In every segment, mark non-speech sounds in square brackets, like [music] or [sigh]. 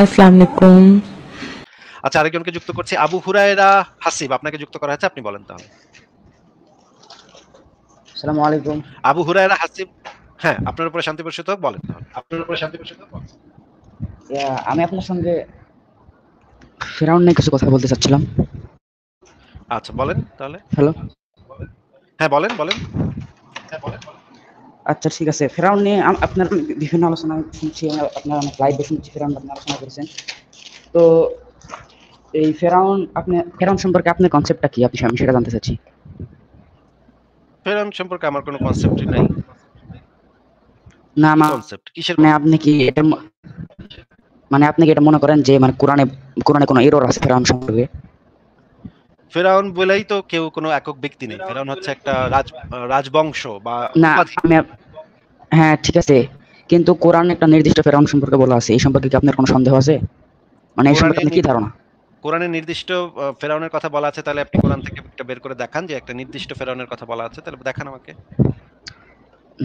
আসসালামু আচ্ছা আরেকজনকে যুক্ত করছি আবু হুরায়রা হাসিব আপনাকে যুক্ত করা হয়েছে আপনি বলেন তাহলে আসসালামু আলাইকুম আবু হুরায়রা হাসিব হ্যাঁ আপনার উপরে শান্তি বর্ষিত বলেন আপনার উপরে শান্তি বর্ষিত আমি আপনার সঙ্গে ফেরাউন নিয়ে কিছু কথা বলতে চাচ্ছিলাম আচ্ছা বলেন তাহলে হ্যালো হ্যাঁ বলেন বলেন আচ্ছা ঠিক আছে ফেরাউন নিয়ে আপনার বিভিন্ন আলোচনা শুনছি আপনার অনেক লাইভে শুনছি ফেরাউন আপনি আলোচনা করেছেন তো এই ফেরাউন আপনি ফেরাউন সম্পর্কে আপনার কনসেপ্টটা কি আপনি আমি সেটা জানতে চাচ্ছি ফেরাউন সম্পর্কে আমার কোনো কনসেপ্টই নাই না আমার কনসেপ্ট কিসের মানে আপনি কি এটা মানে আপনি কি এটা মনে করেন যে মানে কোরআনে কোরআনে কোনো এরর আছে ফেরাউন সম্পর্কে ফেরাউন বলেই তো কেউ কোনো একক ব্যক্তি নেই ফেরাউন হচ্ছে একটা রাজ রাজবংশ বা না আমি হ্যাঁ ঠিক আছে কিন্তু কোরআন একটা নির্দিষ্ট ফেরাউন সম্পর্কে বলা আছে এই সম্পর্কে কি আপনার কোনো সন্দেহ আছে মানে এই সম্পর্কে আপনার কি ধারণা কোরআনের নির্দিষ্ট ফেরাউনের কথা বলা আছে তাহলে আপনি কোরআন থেকে একটা বের করে দেখান যে একটা নির্দিষ্ট ফেরাউনের কথা বলা আছে তাহলে দেখান আমাকে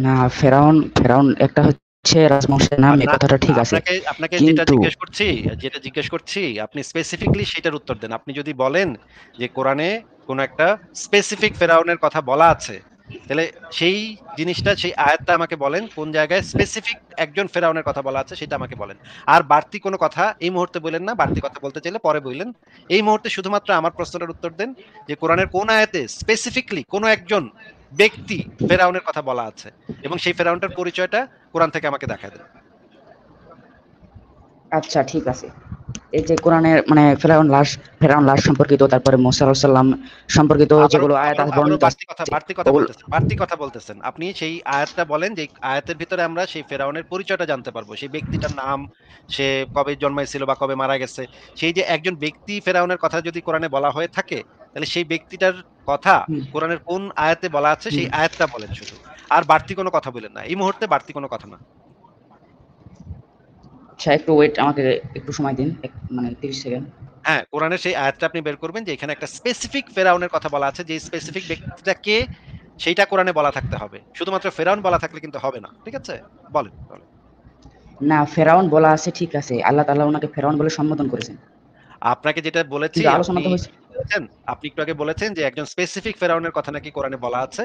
না ফেরাউন ফেরাউন একটা হচ্ছে রাজবংশের নাম এই কথাটা ঠিক আছে আপনাকে আপনাকে যেটা জিজ্ঞেস করছি যেটা জিজ্ঞেস করছি আপনি স্পেসিফিকলি সেটার উত্তর দেন আপনি যদি বলেন যে কোরআনে কোন একটা স্পেসিফিক ফেরাউনের কথা বলা আছে তাহলে সেই জিনিসটা সেই আয়াতটা আমাকে বলেন কোন জায়গায় স্পেসিফিক একজন ফেরাউনের কথা বলা আছে সেটা আমাকে বলেন আর বাড়তি কোনো কথা এই মুহূর্তে বললেন না বাড়তি কথা বলতে চাইলে পরে বললেন এই মুহূর্তে শুধুমাত্র আমার প্রশ্নটার উত্তর দেন যে কোরআনের কোন আয়াতে স্পেসিফিকলি কোনো একজন ব্যক্তি ফেরাউনের কথা বলা আছে এবং সেই ফেরাউনটার পরিচয়টা কোরআন থেকে আমাকে দেখা দেন আচ্ছা ঠিক আছে এই যে কোরআনের মানে ফেরাউন লাশ ফেরাউন লাশ সম্পর্কিত তারপরে মোসা সাল্লাম সম্পর্কিত যেগুলো আয়াত বর্ণিত বাড়তি কথা বাড়তি কথা বলতেছেন বাড়তি কথা বলতেছেন আপনি সেই আয়াতটা বলেন যে আয়াতের ভিতরে আমরা সেই ফেরাউনের পরিচয়টা জানতে পারবো সেই ব্যক্তিটার নাম সে কবে জন্মাইছিল বা কবে মারা গেছে সেই যে একজন ব্যক্তি ফেরাউনের কথা যদি কোরআনে বলা হয়ে থাকে তাহলে সেই ব্যক্তিটার কথা কোরআনের কোন আয়াতে বলা আছে সেই আয়াতটা বলেন শুধু আর বাড়তি কোনো কথা বলেন না এই মুহূর্তে বাড়তি কোনো কথা না আচ্ছা একটু ওয়েট আমাকে একটু সময় দিন মানে 30 সেকেন্ড হ্যাঁ কোরআনের সেই আয়াতটা আপনি বের করবেন যে এখানে একটা স্পেসিফিক ফেরাউনের কথা বলা আছে যে স্পেসিফিক ব্যক্তিটা কে সেইটা কোরআনে বলা থাকতে হবে শুধুমাত্র ফেরাউন বলা থাকলে কিন্তু হবে না ঠিক আছে বলেন বলেন না ফেরাউন বলা আছে ঠিক আছে আল্লাহ তাআলা ওনাকে ফেরাউন বলে সম্বোধন করেছেন আপনাকে যেটা বলেছি আলোচনা তো হয়েছে আপনি একটু আগে বলেছেন যে একজন স্পেসিফিক ফেরাউনের কথা নাকি কোরআনে বলা আছে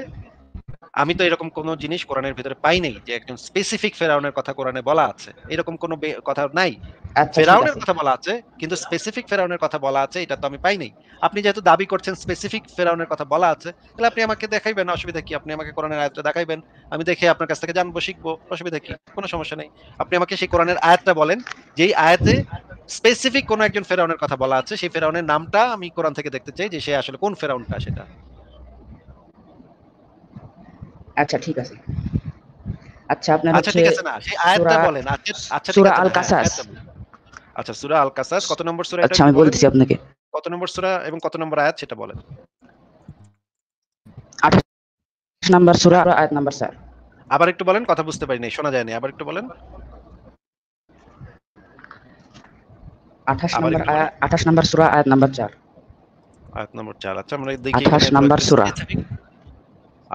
আমি তো এরকম কোন জিনিস কোরআনের ভিতরে পাই নাই যে একজন স্পেসিফিক ফেরাউনের কথা কোরআনে বলা আছে এরকম কোন কথা নাই আচ্ছা, ফেরাউনের কথা বলা আছে কিন্তু স্পেসিফিক ফেরাউনের কথা বলা আছে এটা তো আমি পাই নাই আপনি যেহেতু দাবি করছেন স্পেসিফিক ফেরাউনের কথা বলা আছে তাহলে আপনি আমাকে দেখাইবেন অসুবিধা কি আপনি আমাকে কোরআনের আয়াতটা দেখাইবেন আমি দেখে আপনার কাছ থেকে জানবো শিখবো অসুবিধা কি কোনো সমস্যা নেই আপনি আমাকে সেই কোরআনের আয়াতটা বলেন যেই আয়াতে স্পেসিফিক কোন একজন ফেরাউনের কথা বলা আছে সেই ফেরাউনের নামটা আমি কোরআন থেকে দেখতে চাই যে সে আসলে কোন ফেরাউনটা সেটা আচ্ছা ঠিক আছে আচ্ছা আপনার আচ্ছা ঠিক আছে না সেই আয়াতটা আচ্ছা, বলেন আচ্ছা সূরা আল কাসাস আচ্ছা সূরা আল কাসাস কত নম্বর সূরা আচ্ছা আমি বলতেছি আপনাকে কত নম্বর সূরা এবং কত নম্বর আয়াত সেটা বলেন 28 নম্বর সূরা আর আয়াত নাম্বার স্যার আবার একটু বলেন কথা বুঝতে পারিনি শোনা যায়নি আবার একটু বলেন 28 নম্বর আয়াত 28 নম্বর সূরা আয়াত নাম্বার 4 আয়াত নাম্বার 4 আচ্ছা আমরা দেখি 28 নম্বর সূরা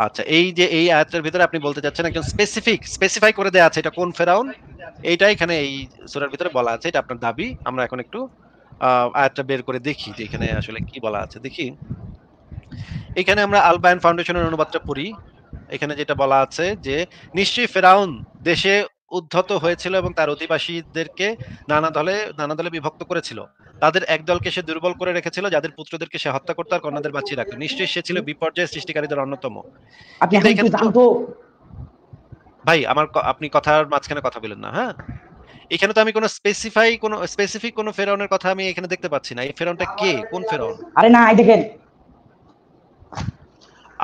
আচ্ছা এই যে এই আয়াতের ভিতরে আপনি বলতে চাচ্ছেন একজন স্পেসিফিক স্পেসিফাই করে দেয়া আছে এটা কোন ফেরাউন এইটা এখানে এই সূরার ভিতরে বলা আছে এটা আপনার দাবি আমরা এখন একটু আয়াতটা বের করে দেখি যে এখানে আসলে কি বলা আছে দেখি এখানে আমরা আলবায়ন ফাউন্ডেশনের অনুবাদটা পড়ি এখানে যেটা বলা আছে যে নিশ্চয়ই ফেরাউন দেশে উদ্ধত হয়েছিল এবং তার অধিবাসীদেরকে নানা দলে নানা দলে বিভক্ত করেছিল তাদের এক দলকে সে দুর্বল করে রেখেছিল যাদের পুত্রদেরকে সে হত্যা করতো আর কন্যাদের বাঁচিয়ে রাখতো নিশ্চয়ই সে ছিল বিপর্যয় সৃষ্টিকারীদের অন্যতম ভাই আমার আপনি কথার মাঝখানে কথা বলেন না হ্যাঁ এখানে তো আমি কোন স্পেসিফাই কোন স্পেসিফিক কোন ফেরাউনের কথা আমি এখানে দেখতে পাচ্ছি না এই ফেরাউনটা কে কোন ফেরাউন আরে না এই দেখেন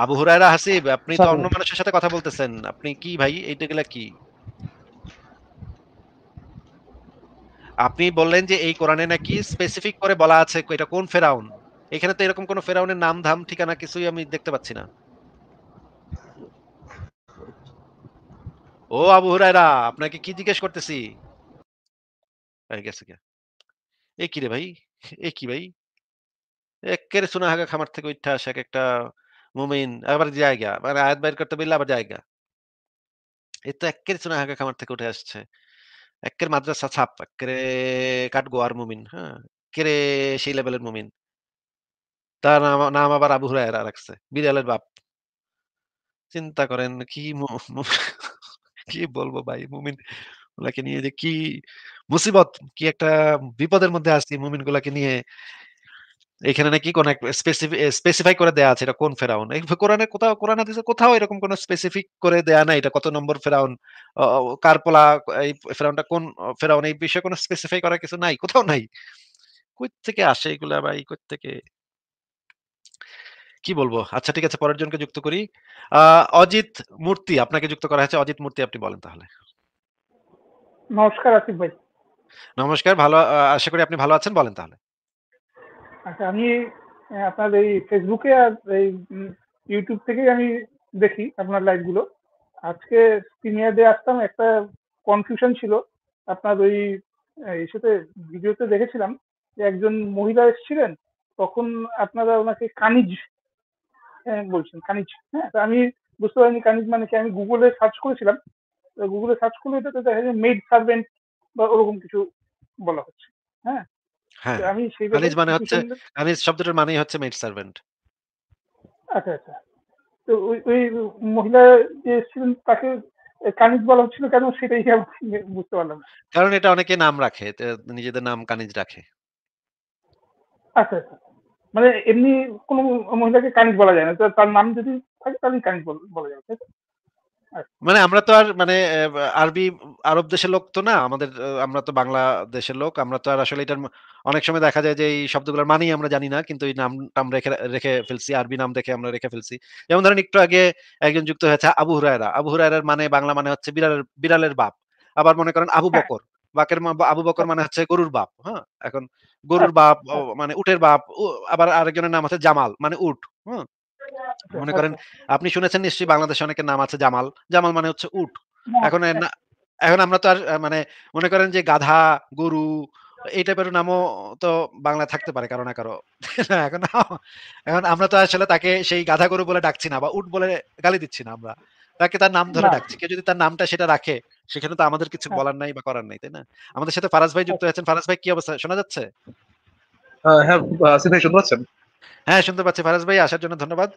আবু হুরায়রা হাসিব আপনি তো অন্য মানুষের সাথে কথা বলতেছেন আপনি কি ভাই এইটা এইটাগুলা কি আপনি বললেন যে এই কোরআনে নাকি স্পেসিফিক করে বলা আছে এটা কোন ফেরাউন এখানে তো এরকম কোন ফেরাউনের নাম ধাম ঠিকানা কিছুই আমি দেখতে পাচ্ছি না ও আবু হুরায়রা আপনাকে কি জিজ্ঞেস করতেছি গেছে এ কি রে ভাই এ কি ভাই একের সোনা হাগা খামার থেকে উঠা আসা একটা মুমিন আবার জায়গা মানে আয়াত বাইর করতে বললে আবার জায়গা এ তো একের সোনা হাগা খামার থেকে উঠে আসছে একের মাদ্রাসা ছাপ একেরে কাঠগোয়ার মুমিন হ্যাঁ কেরে সেই লেভেলের মুমিন তার নাম নাম আবার আবু হুরায়রা রাখছে বিড়ালের বাপ চিন্তা করেন কি কি বলবো ভাই মুমিন গুলাকে নিয়ে যে কি মুসিবত কি একটা বিপদের মধ্যে আসছি মুমিন গুলাকে নিয়ে এখানে নাকি কোন এক স্পেসিফাই করে দেয়া আছে এটা কোন ফেরাউন কোরআনে কোথাও কোরআন হাদিসে কোথাও এরকম কোন স্পেসিফিক করে দেয়া নাই এটা কত নম্বর ফেরাউন কারপোলা এই ফেরাউনটা কোন ফেরাউন এই বিষয়ে কোনো স্পেসিফাই করা কিছু নাই কোথাও নাই কই থেকে আসে এগুলা ভাই কই থেকে কি বলবো আচ্ছা ঠিক আছে পরের জনকে যুক্ত করি অজিত মূর্তি আপনাকে যুক্ত করা হয়েছে অজিত মূর্তি আপনি বলেন তাহলে নমস্কার আসিফ ভাই নমস্কার ভালো আশা করি আপনি ভালো আছেন বলেন তাহলে আচ্ছা আমি আপনার এই ফেসবুকে আর এই ইউটিউব থেকেই আমি দেখি আপনার লাইভগুলো আজকে প্রিমিয়ারে আসতাম একটা কনফিউশন ছিল আপনার ওই ইসেতে ভিডিওতে দেখেছিলাম যে একজন মহিলা এসেছিলেন তখন আপনারা ওনাকে কানিজ হ্যাঁ বলছেন কানিজ হ্যাঁ আমি বুঝতে পারিনি কানিজ মানে কি আমি গুগলে সার্চ করেছিলাম গুগলে সার্চ করলে এটাতে দেখা যায় মেড সার্ভেন্ট বা ওরকম কিছু বলা হচ্ছে হ্যাঁ হ্যাঁ আমি সেই মানে শব্দটার মানেই হচ্ছে সার্ভেন্ট আচ্ছা, আচ্ছা। তাকে কানিজ বলা কেন সেটাই [laughs] বুঝতে পারলাম কারণ এটা অনেকে নাম রাখে নিজেদের নাম কানিজ রাখে আচ্ছা আচ্ছা মানে এমনি কোনো মহিলাকে কানিজ বলা যায় না তার নাম যদি থাকে তাহলে কানিজ বলা যায় মানে আমরা তো আর মানে আরবি আরব দেশের লোক তো না আমাদের আমরা তো বাংলাদেশের লোক আমরা তো আর আসলে এটার অনেক সময় দেখা যায় যে এই শব্দগুলোর মানেই আমরা জানি না কিন্তু এই নাম টাম রেখে রেখে ফেলছি আরবি নাম দেখে আমরা রেখে ফেলছি যেমন ধরেন একটু আগে একজন যুক্ত হয়েছে আবু হুরায়রা আবু হুরায়রার মানে বাংলা মানে হচ্ছে বিড়ালের বিড়ালের বাপ আবার মনে করেন আবু হ্যাঁ। বকর বাকের আবু বকর মানে হচ্ছে গরুর বাপ হ্যাঁ এখন হ্যাঁ, গরুর বাপ হ্যাঁ। মানে উটের বাপ আবার আরেকজনের নাম হচ্ছে জামাল মানে উট হ্যাঁ আচ্ছা, মনে করেন আচ্ছা। আপনি শুনেছেন নিশ্চয়ই বাংলাদেশে অনেকের নাম আছে জামাল জামাল মানে হচ্ছে উট হ্যাঁ, এখন হ্যাঁ। এখন আমরা তো আর মানে মনে করেন যে গাধা গরু এই টাইপের নামও তো বাংলা থাকতে পারে কারো না কারো এখন এখন আমরা তো আসলে তাকে সেই গাধা গরু বলে ডাকছি না বা উট বলে গালি দিচ্ছি না আমরা তাকে তার নাম ধরে ডাকছি কেউ যদি তার নামটা সেটা রাখে সেখানে তো আমাদের কিছু হ্যাঁ। বলার নাই বা করার নাই তাই না আমাদের সাথে ফারাজ ভাই যুক্ত আচ্ছা। আছেন ফারাজ ভাই কি অবস্থা শোনা যাচ্ছে হ্যাঁ শুনতে পাচ্ছেন হ্যাঁ শুনতে পাচ্ছি ফারাজ ভাই আসার জন্য ধন্যবাদ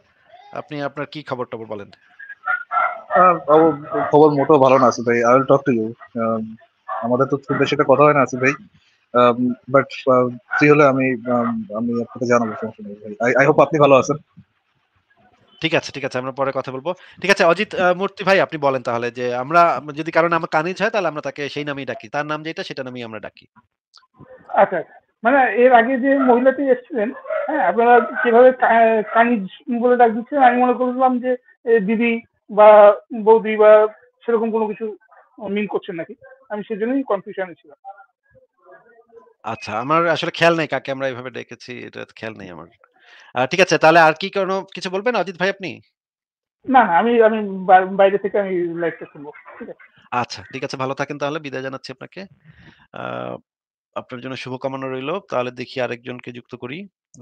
আপনি আপনার কি খবর টবর বলেন খবর মোটেও ভালো না আসিফ ভাই I will talk to you আমাদের তো খুব বেশি কথা হয় না আসিফ ভাই বাট ফ্রি হলে আমি আমি আপনাকে জানাবো আই হোপ আপনি ভালো আছেন ঠিক আছে ঠিক আছে আমরা পরে কথা বলবো ঠিক আছে অজিত মূর্তি ভাই আপনি বলেন তাহলে যে আমরা যদি কারণ আমার কানিজ হয় তাহলে আমরা তাকে সেই নামেই ডাকি তার নাম যেটা সেটা নামেই আমরা ডাকি আচ্ছা মানে এর আগে যে মহিলাটি এসেছিলেন হ্যাঁ আপনারা যেভাবে কানিজ বলে ডাক দিচ্ছেন আমি মনে করলাম যে দিদি বা বৌদি বা সেরকম কোনো কিছু মিন করছেন নাকি আমি সেজন্যই কনফিউশনে ছিলাম আচ্ছা আমার আসলে খেয়াল নেই কাকে আমরা এইভাবে ডেকেছি এটা খেয়াল নেই আমার ঠিক আছে তাহলে আর কি কোনো কিছু বলবেন অজিত ভাই আপনি না আমি আমি বাইরে থেকে আমি লাইভটা শুনবো ঠিক আছে আচ্ছা ঠিক আছে ভালো থাকেন তাহলে বিদায় জানাচ্ছি আপনাকে আপনার জন্য শুভকামনা রইল তাহলে দেখি আরেকজনকে যুক্ত করি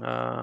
আহ